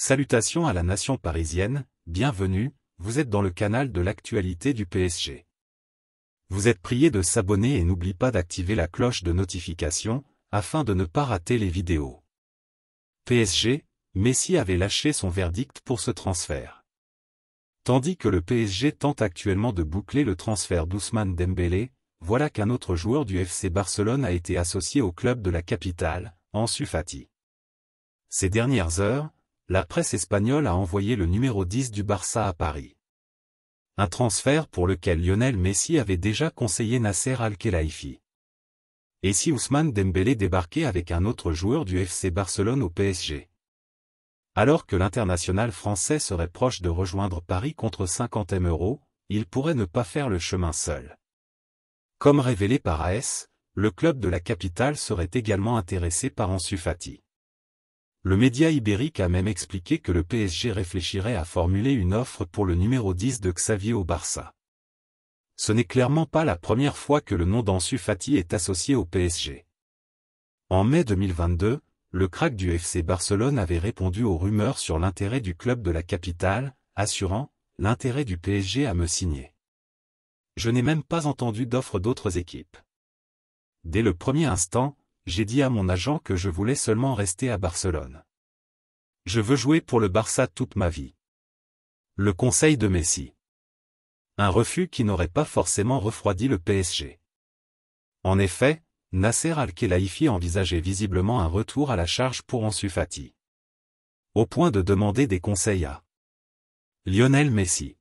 Salutations à la nation parisienne, bienvenue, vous êtes dans le canal de l'actualité du PSG. Vous êtes prié de s'abonner et n'oublie pas d'activer la cloche de notification, afin de ne pas rater les vidéos. PSG, Messi avait lâché son verdict pour ce transfert. Tandis que le PSG tente actuellement de boucler le transfert d'Ousmane Dembélé, voilà qu'un autre joueur du FC Barcelone a été associé au club de la capitale, en Sufati Ces dernières heures, la presse espagnole a envoyé le numéro 10 du Barça à Paris. Un transfert pour lequel Lionel Messi avait déjà conseillé Nasser Al-Khelaifi. Et si Ousmane Dembélé débarquait avec un autre joueur du FC Barcelone au PSG Alors que l'international français serait proche de rejoindre Paris contre 50 m euros, il pourrait ne pas faire le chemin seul. Comme révélé par AS, le club de la capitale serait également intéressé par Ansu Fati. Le média ibérique a même expliqué que le PSG réfléchirait à formuler une offre pour le numéro 10 de Xavier au Barça. Ce n'est clairement pas la première fois que le nom d'Ansu Fati est associé au PSG. En mai 2022, le crack du FC Barcelone avait répondu aux rumeurs sur l'intérêt du club de la capitale, assurant « l'intérêt du PSG à me signer ». Je n'ai même pas entendu d'offres d'autres équipes. Dès le premier instant, j'ai dit à mon agent que je voulais seulement rester à Barcelone. Je veux jouer pour le Barça toute ma vie. Le conseil de Messi. Un refus qui n'aurait pas forcément refroidi le PSG. En effet, Nasser Al-Khelaifi envisageait visiblement un retour à la charge pour Ansufati. Au point de demander des conseils à Lionel Messi.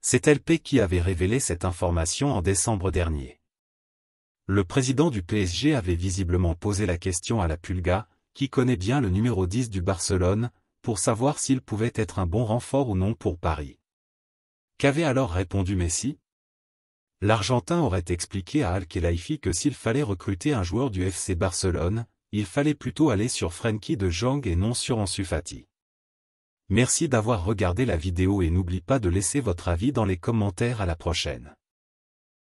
C'est LP qui avait révélé cette information en décembre dernier. Le président du PSG avait visiblement posé la question à la Pulga, qui connaît bien le numéro 10 du Barcelone, pour savoir s'il pouvait être un bon renfort ou non pour Paris. Qu'avait alors répondu Messi L'Argentin aurait expliqué à al Khelaifi que s'il fallait recruter un joueur du FC Barcelone, il fallait plutôt aller sur Frenkie de Jong et non sur Ansu Fati. Merci d'avoir regardé la vidéo et n'oublie pas de laisser votre avis dans les commentaires à la prochaine.